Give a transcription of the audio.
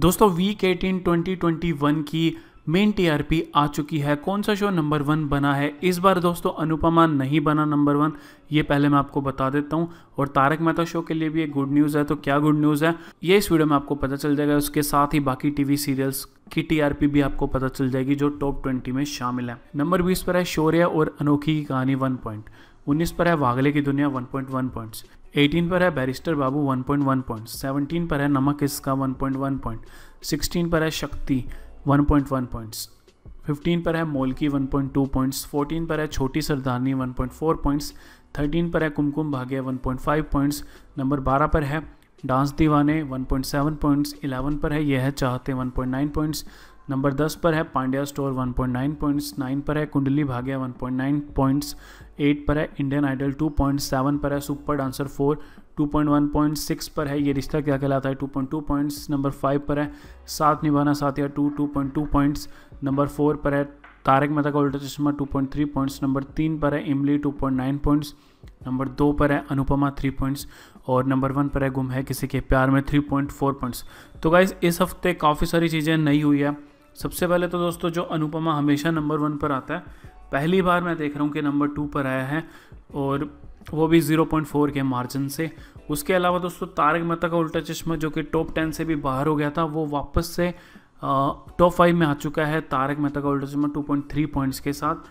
दोस्तों week eighteen twenty twenty one की main TRP आ चुकी है कौन सा शो नंबर वन बना है इस बार दोस्तों अनुपमा नहीं बना नंबर वन ये पहले मैं आपको बता देता हूँ और तारक मेहता शो के लिए भी एक गुड न्यूज़ है तो क्या गुड न्यूज़ है ये इस वीडियो में आपको पता चल जाएगा उसके साथ ही बाकी टीवी सीरियल्स की टीआरपी भी आपको पता चल जाएगी जो टॉप ट्वेंटी में शामिल है नंबर बीस पर है शौर्य और अनोखी की कहानी वन पॉइंट 19 पर है वागले की दुनिया 1.1 पॉइंट्स 18 पर है बैरिस्टर बाबू 1.1 पॉइंट्स 17 पर है नमक इसका 1.1 पॉइंट 16 पर है शक्ति 1.1 पॉइंट्स 15 पर है मोलकी 1.2 पॉइंट्स 14 पर है छोटी सरदारनी 1.4 पॉइंट्स 13 पर है कुमकुम भाग्य 1.5 पॉइंट्स नंबर 12 पर है डांस दीवाने 1.7 पॉइंट्स 11 पर है यह चाहते 1.9 पॉइंट्स नंबर दस पर है पांड्या स्टोर 1.9 पॉइंट्स नाइन पर है कुंडली भाग्य 1.9 पॉइंट्स एट पर है इंडियन आइडल 2.7 पर है super dancer four point six पर है ये रिश्ता क्या कहलाता है 2.2 पॉइंट्स नंबर फाइव पर है Saath Nibhana Saathiya two two point two points number four पर है तारक मेहता का उल्टा चश्मा 2.3 पॉइंट्स नंबर तीन पर है इमली 2.9 पॉइंट्स नंबर दो पर है अनुपमा थ्री पॉइंट्स और नंबर वन पर है गुम है किसी के प्यार में 3.4 पॉइंट्स तो गाइज इस हफ्ते काफ़ी सारी चीज़ें नई हुई है सबसे पहले तो दोस्तों जो अनुपमा हमेशा नंबर वन पर आता है पहली बार मैं देख रहा हूँ कि नंबर टू पर आया है और वो भी 0.4 के मार्जिन से उसके अलावा दोस्तों तारक मेहता का उल्टा चश्मा जो कि टॉप टेन से भी बाहर हो गया था वो वापस से टॉप फाइव में आ चुका है तारक मेहता का उल्टा चश्मा 2.3 पॉइंट्स के साथ